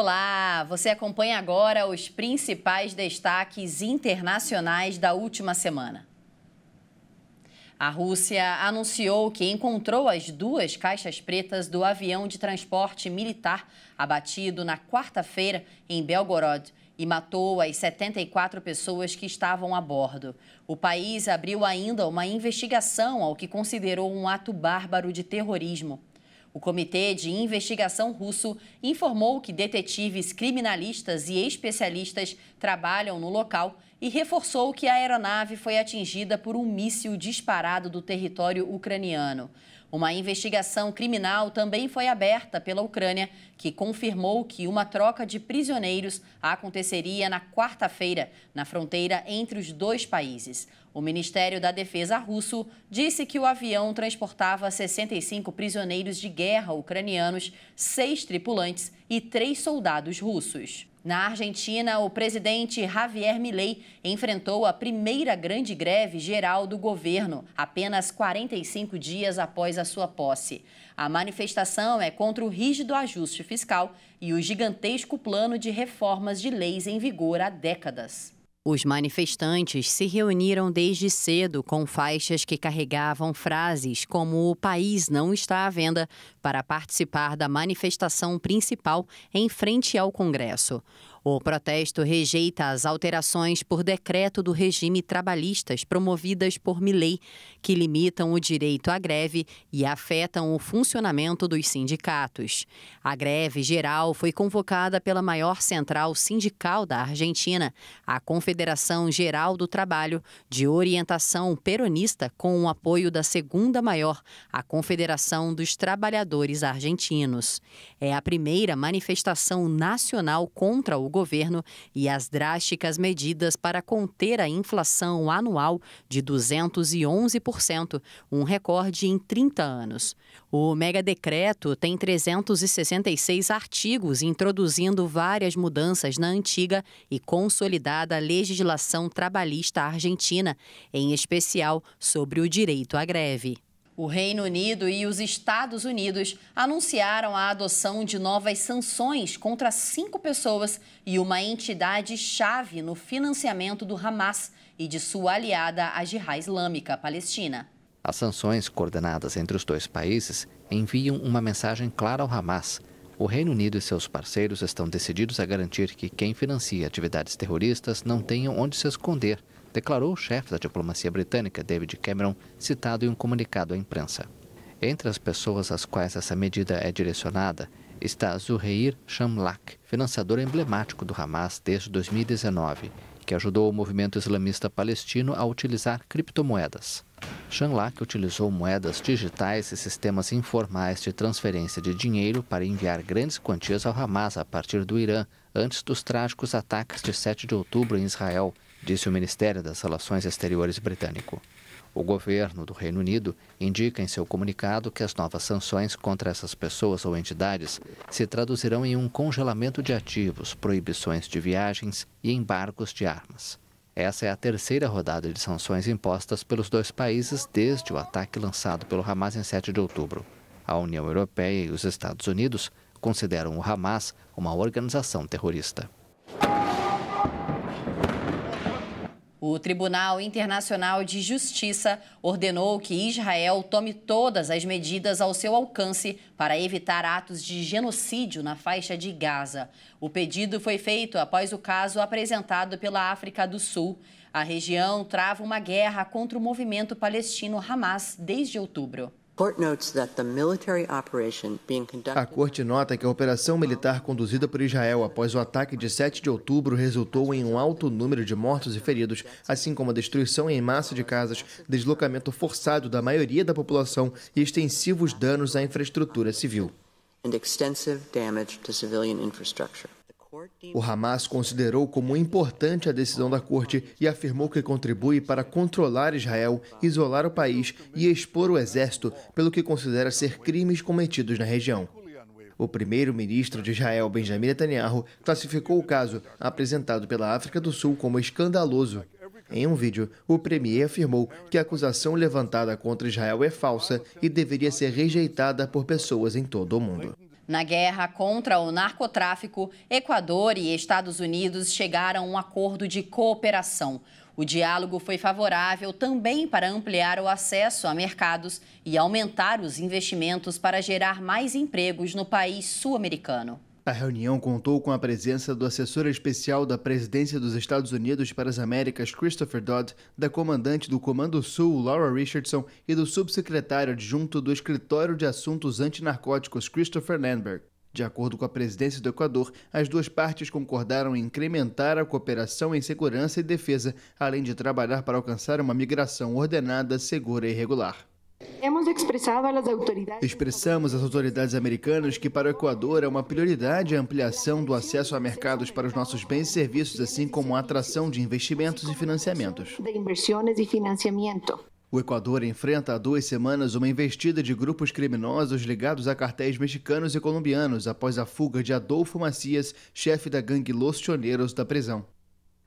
Olá, você acompanha agora os principais destaques internacionais da última semana. A Rússia anunciou que encontrou as duas caixas pretas do avião de transporte militar abatido na quarta-feira em Belgorod e matou as 74 pessoas que estavam a bordo. O país abriu ainda uma investigação ao que considerou um ato bárbaro de terrorismo. O Comitê de Investigação Russo informou que detetives criminalistas e especialistas trabalham no local e reforçou que a aeronave foi atingida por um míssil disparado do território ucraniano. Uma investigação criminal também foi aberta pela Ucrânia, que confirmou que uma troca de prisioneiros aconteceria na quarta-feira, na fronteira entre os dois países. O Ministério da Defesa russo disse que o avião transportava 65 prisioneiros de guerra ucranianos, seis tripulantes e três soldados russos. Na Argentina, o presidente Javier Milei enfrentou a primeira grande greve geral do governo, apenas 45 dias após a sua posse. A manifestação é contra o rígido ajuste fiscal e o gigantesco plano de reformas de leis em vigor há décadas. Os manifestantes se reuniram desde cedo com faixas que carregavam frases como o país não está à venda para participar da manifestação principal em frente ao Congresso. O protesto rejeita as alterações por decreto do regime trabalhistas promovidas por Milei, que limitam o direito à greve e afetam o funcionamento dos sindicatos. A greve geral foi convocada pela maior central sindical da Argentina, a Confederação Geral do Trabalho, de orientação peronista com o apoio da segunda maior, a Confederação dos Trabalhadores Argentinos. É a primeira manifestação nacional contra o governo governo e as drásticas medidas para conter a inflação anual de 211%, um recorde em 30 anos. O mega decreto tem 366 artigos, introduzindo várias mudanças na antiga e consolidada legislação trabalhista argentina, em especial sobre o direito à greve. O Reino Unido e os Estados Unidos anunciaram a adoção de novas sanções contra cinco pessoas e uma entidade-chave no financiamento do Hamas e de sua aliada, a Jihá Islâmica Palestina. As sanções coordenadas entre os dois países enviam uma mensagem clara ao Hamas. O Reino Unido e seus parceiros estão decididos a garantir que quem financia atividades terroristas não tenha onde se esconder declarou o chefe da diplomacia britânica, David Cameron, citado em um comunicado à imprensa. Entre as pessoas às quais essa medida é direcionada está Zuhair Shamlak, financiador emblemático do Hamas desde 2019, que ajudou o movimento islamista palestino a utilizar criptomoedas. Shamlak utilizou moedas digitais e sistemas informais de transferência de dinheiro para enviar grandes quantias ao Hamas a partir do Irã, antes dos trágicos ataques de 7 de outubro em Israel, disse o Ministério das Relações Exteriores britânico. O governo do Reino Unido indica em seu comunicado que as novas sanções contra essas pessoas ou entidades se traduzirão em um congelamento de ativos, proibições de viagens e embargos de armas. Essa é a terceira rodada de sanções impostas pelos dois países desde o ataque lançado pelo Hamas em 7 de outubro. A União Europeia e os Estados Unidos consideram o Hamas uma organização terrorista. O Tribunal Internacional de Justiça ordenou que Israel tome todas as medidas ao seu alcance para evitar atos de genocídio na faixa de Gaza. O pedido foi feito após o caso apresentado pela África do Sul. A região trava uma guerra contra o movimento palestino Hamas desde outubro. A corte nota que a operação militar conduzida por Israel após o ataque de 7 de outubro resultou em um alto número de mortos e feridos, assim como a destruição em massa de casas, deslocamento forçado da maioria da população e extensivos danos à infraestrutura civil. And extensive damage to civilian infrastructure. O Hamas considerou como importante a decisão da corte e afirmou que contribui para controlar Israel, isolar o país e expor o exército pelo que considera ser crimes cometidos na região. O primeiro-ministro de Israel, Benjamin Netanyahu, classificou o caso, apresentado pela África do Sul, como escandaloso. Em um vídeo, o premier afirmou que a acusação levantada contra Israel é falsa e deveria ser rejeitada por pessoas em todo o mundo. Na guerra contra o narcotráfico, Equador e Estados Unidos chegaram a um acordo de cooperação. O diálogo foi favorável também para ampliar o acesso a mercados e aumentar os investimentos para gerar mais empregos no país sul-americano. A reunião contou com a presença do assessor especial da Presidência dos Estados Unidos para as Américas, Christopher Dodd, da comandante do Comando Sul, Laura Richardson, e do subsecretário adjunto do Escritório de Assuntos Antinarcóticos, Christopher Landberg. De acordo com a presidência do Equador, as duas partes concordaram em incrementar a cooperação em segurança e defesa, além de trabalhar para alcançar uma migração ordenada, segura e regular. Expressamos às autoridades americanas que para o Equador é uma prioridade a ampliação do acesso a mercados para os nossos bens e serviços, assim como a atração de investimentos e financiamentos. O Equador enfrenta há duas semanas uma investida de grupos criminosos ligados a cartéis mexicanos e colombianos após a fuga de Adolfo Macias, chefe da gangue Los Choneros, da prisão.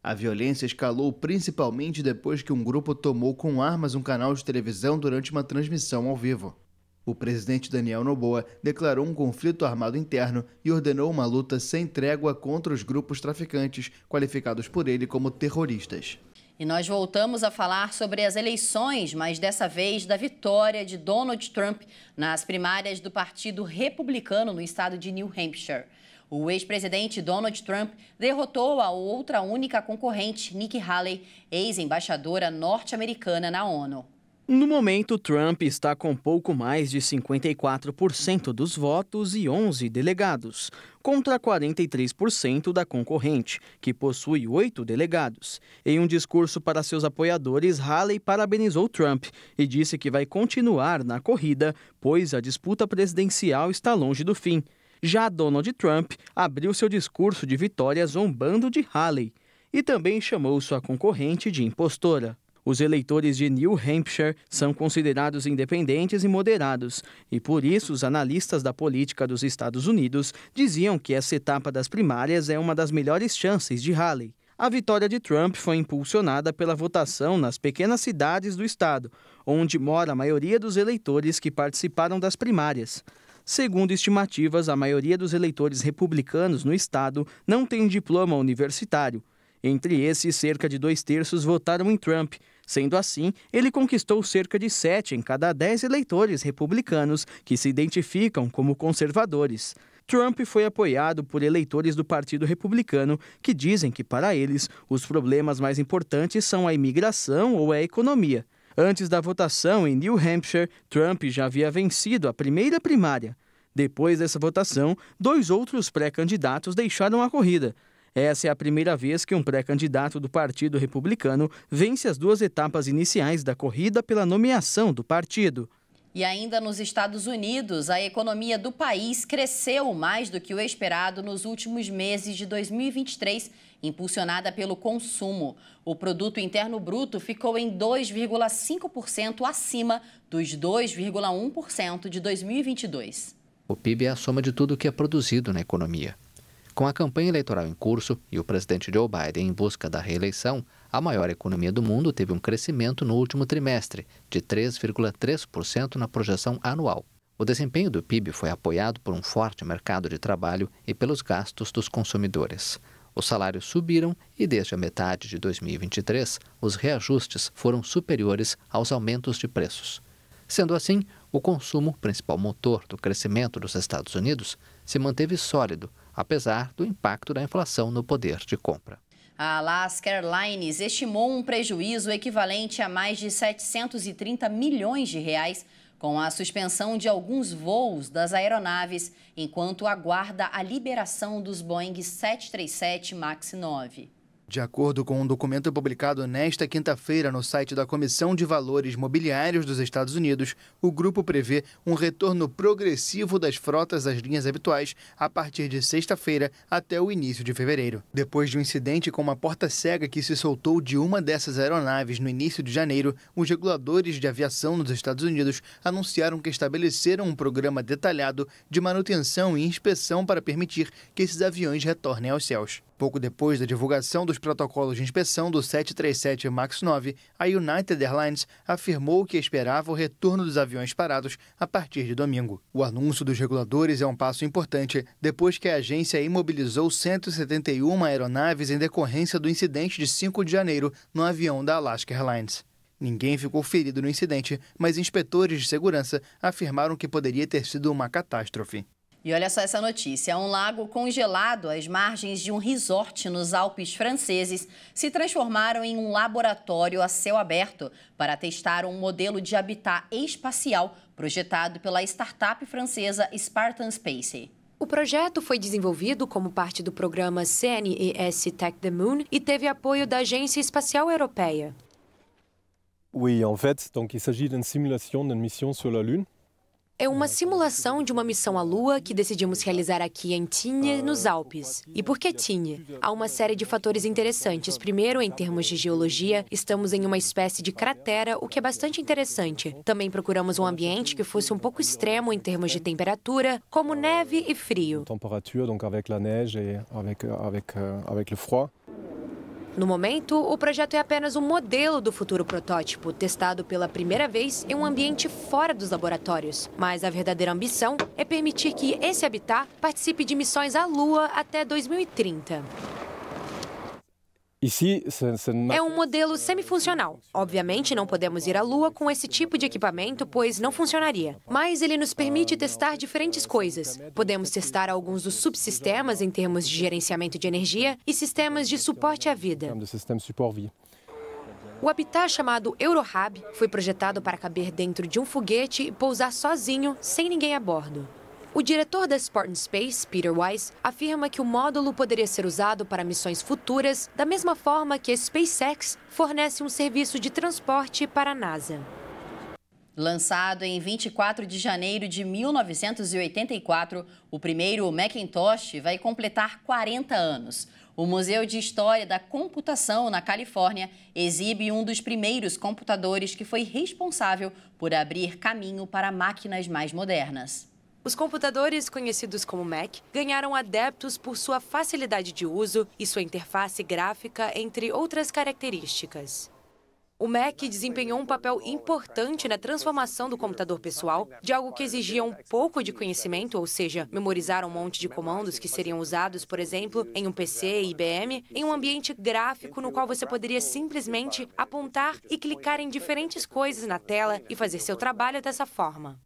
A violência escalou principalmente depois que um grupo tomou com armas um canal de televisão durante uma transmissão ao vivo. O presidente Daniel Noboa declarou um conflito armado interno e ordenou uma luta sem trégua contra os grupos traficantes, qualificados por ele como terroristas. E nós voltamos a falar sobre as eleições, mas dessa vez da vitória de Donald Trump nas primárias do Partido Republicano no estado de New Hampshire. O ex-presidente Donald Trump derrotou a outra única concorrente, Nikki Haley, ex-embaixadora norte-americana na ONU. No momento, Trump está com pouco mais de 54% dos votos e 11 delegados, contra 43% da concorrente, que possui oito delegados. Em um discurso para seus apoiadores, Haley parabenizou Trump e disse que vai continuar na corrida, pois a disputa presidencial está longe do fim. Já Donald Trump abriu seu discurso de vitória zombando de Haley e também chamou sua concorrente de impostora. Os eleitores de New Hampshire são considerados independentes e moderados, e por isso os analistas da política dos Estados Unidos diziam que essa etapa das primárias é uma das melhores chances de Haley. A vitória de Trump foi impulsionada pela votação nas pequenas cidades do estado, onde mora a maioria dos eleitores que participaram das primárias. Segundo estimativas, a maioria dos eleitores republicanos no estado não tem diploma universitário. Entre esses, cerca de dois terços votaram em Trump. Sendo assim, ele conquistou cerca de sete em cada dez eleitores republicanos que se identificam como conservadores. Trump foi apoiado por eleitores do Partido Republicano que dizem que, para eles, os problemas mais importantes são a imigração ou a economia. Antes da votação em New Hampshire, Trump já havia vencido a primeira primária. Depois dessa votação, dois outros pré-candidatos deixaram a corrida. Essa é a primeira vez que um pré-candidato do Partido Republicano vence as duas etapas iniciais da corrida pela nomeação do partido. E ainda nos Estados Unidos, a economia do país cresceu mais do que o esperado nos últimos meses de 2023, impulsionada pelo consumo. O produto interno bruto ficou em 2,5% acima dos 2,1% de 2022. O PIB é a soma de tudo o que é produzido na economia. Com a campanha eleitoral em curso e o presidente Joe Biden em busca da reeleição, a maior economia do mundo teve um crescimento no último trimestre, de 3,3% na projeção anual. O desempenho do PIB foi apoiado por um forte mercado de trabalho e pelos gastos dos consumidores. Os salários subiram e, desde a metade de 2023, os reajustes foram superiores aos aumentos de preços. Sendo assim, o consumo, principal motor do crescimento dos Estados Unidos, se manteve sólido, apesar do impacto da inflação no poder de compra. A Alaska Airlines estimou um prejuízo equivalente a mais de 730 milhões de reais com a suspensão de alguns voos das aeronaves, enquanto aguarda a liberação dos Boeing 737 MAX 9. De acordo com um documento publicado nesta quinta-feira no site da Comissão de Valores Mobiliários dos Estados Unidos, o grupo prevê um retorno progressivo das frotas às linhas habituais a partir de sexta-feira até o início de fevereiro. Depois de um incidente com uma porta cega que se soltou de uma dessas aeronaves no início de janeiro, os reguladores de aviação nos Estados Unidos anunciaram que estabeleceram um programa detalhado de manutenção e inspeção para permitir que esses aviões retornem aos céus. Pouco depois da divulgação dos protocolos de inspeção do 737 MAX 9, a United Airlines afirmou que esperava o retorno dos aviões parados a partir de domingo. O anúncio dos reguladores é um passo importante depois que a agência imobilizou 171 aeronaves em decorrência do incidente de 5 de janeiro no avião da Alaska Airlines. Ninguém ficou ferido no incidente, mas inspetores de segurança afirmaram que poderia ter sido uma catástrofe. E olha só essa notícia: um lago congelado às margens de um resort nos Alpes franceses se transformaram em um laboratório a céu aberto para testar um modelo de habitat espacial projetado pela startup francesa Spartan Space. O projeto foi desenvolvido como parte do programa CNES Tech the Moon e teve apoio da Agência Espacial Europeia. Oui, en fait, donc il s'agit d'une simulation d'une mission sur la Lune é uma simulação de uma missão à Lua que decidimos realizar aqui em Tignes, nos Alpes. E por que Tignes? Há uma série de fatores interessantes. Primeiro, em termos de geologia, estamos em uma espécie de cratera, o que é bastante interessante. Também procuramos um ambiente que fosse um pouco extremo em termos de temperatura, como neve e frio. Temperatura, então, com a neve e avec avec euh, no momento, o projeto é apenas um modelo do futuro protótipo, testado pela primeira vez em um ambiente fora dos laboratórios. Mas a verdadeira ambição é permitir que esse habitat participe de missões à Lua até 2030. É um modelo semifuncional. Obviamente, não podemos ir à Lua com esse tipo de equipamento, pois não funcionaria. Mas ele nos permite testar diferentes coisas. Podemos testar alguns dos subsistemas em termos de gerenciamento de energia e sistemas de suporte à vida. O habitat chamado Eurohab foi projetado para caber dentro de um foguete e pousar sozinho, sem ninguém a bordo. O diretor da Spartan Space, Peter Wise, afirma que o módulo poderia ser usado para missões futuras, da mesma forma que a SpaceX fornece um serviço de transporte para a NASA. Lançado em 24 de janeiro de 1984, o primeiro Macintosh vai completar 40 anos. O Museu de História da Computação na Califórnia exibe um dos primeiros computadores que foi responsável por abrir caminho para máquinas mais modernas. Os computadores, conhecidos como Mac, ganharam adeptos por sua facilidade de uso e sua interface gráfica, entre outras características. O Mac desempenhou um papel importante na transformação do computador pessoal, de algo que exigia um pouco de conhecimento, ou seja, memorizar um monte de comandos que seriam usados, por exemplo, em um PC e IBM, em um ambiente gráfico no qual você poderia simplesmente apontar e clicar em diferentes coisas na tela e fazer seu trabalho dessa forma.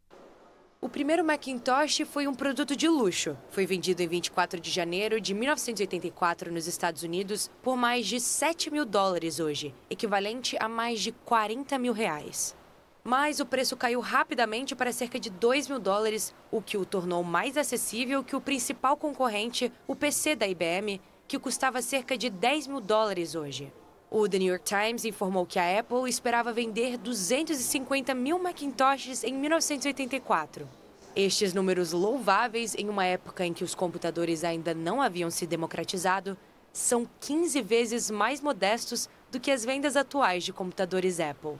O primeiro Macintosh foi um produto de luxo. Foi vendido em 24 de janeiro de 1984 nos Estados Unidos por mais de 7 mil dólares hoje, equivalente a mais de 40 mil reais. Mas o preço caiu rapidamente para cerca de 2 mil dólares, o que o tornou mais acessível que o principal concorrente, o PC da IBM, que custava cerca de 10 mil dólares hoje. O The New York Times informou que a Apple esperava vender 250 mil Macintoshes em 1984. Estes números louváveis em uma época em que os computadores ainda não haviam se democratizado são 15 vezes mais modestos do que as vendas atuais de computadores Apple.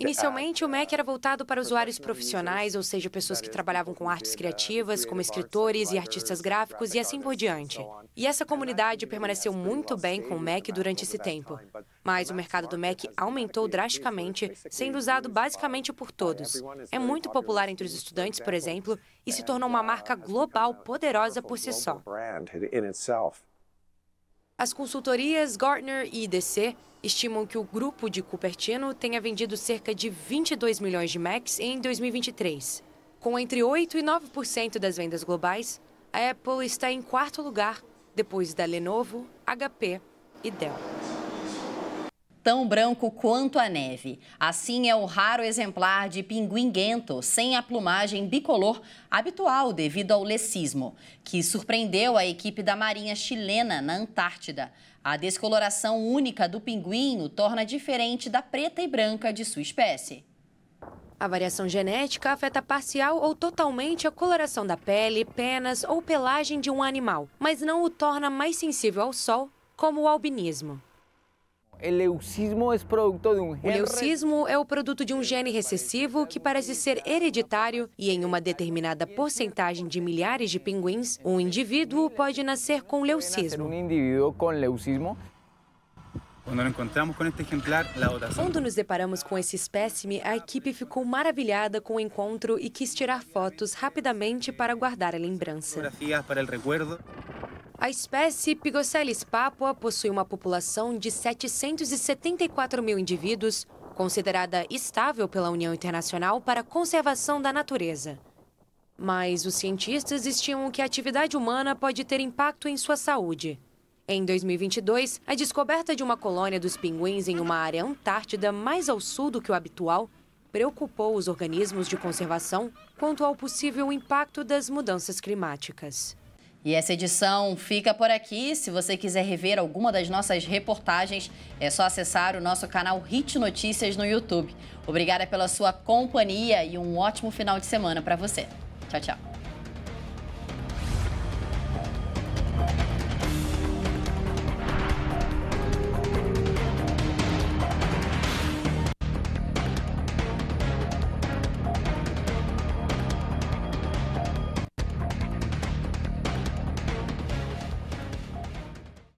Inicialmente, o Mac era voltado para usuários profissionais, ou seja, pessoas que trabalhavam com artes criativas, como escritores e artistas gráficos e assim por diante. E essa comunidade permaneceu muito bem com o Mac durante esse tempo. Mas o mercado do Mac aumentou drasticamente, sendo usado basicamente por todos. É muito popular entre os estudantes, por exemplo, e se tornou uma marca global poderosa por si só. As consultorias Gartner e IDC estimam que o grupo de Cupertino tenha vendido cerca de 22 milhões de Macs em 2023. Com entre 8 e 9% das vendas globais, a Apple está em quarto lugar, depois da Lenovo, HP e Dell tão branco quanto a neve. Assim é o raro exemplar de pinguim guento, sem a plumagem bicolor habitual devido ao lecismo, que surpreendeu a equipe da Marinha chilena na Antártida. A descoloração única do pinguim o torna diferente da preta e branca de sua espécie. A variação genética afeta parcial ou totalmente a coloração da pele, penas ou pelagem de um animal, mas não o torna mais sensível ao sol, como o albinismo. O leucismo é o produto de um gene recessivo que parece ser hereditário e em uma determinada porcentagem de milhares de pinguins, um indivíduo pode nascer com leucismo. Quando nos encontramos com este exemplar, Quando nos deparamos com esse espécime, a equipe ficou maravilhada com o encontro e quis tirar fotos rapidamente para guardar a lembrança. Para recuerdo. A espécie Pigocelis papua possui uma população de 774 mil indivíduos, considerada estável pela União Internacional para a Conservação da Natureza. Mas os cientistas estimam que a atividade humana pode ter impacto em sua saúde. Em 2022, a descoberta de uma colônia dos pinguins em uma área antártida mais ao sul do que o habitual preocupou os organismos de conservação quanto ao possível impacto das mudanças climáticas. E essa edição fica por aqui. Se você quiser rever alguma das nossas reportagens, é só acessar o nosso canal Hit Notícias no YouTube. Obrigada pela sua companhia e um ótimo final de semana para você. Tchau, tchau.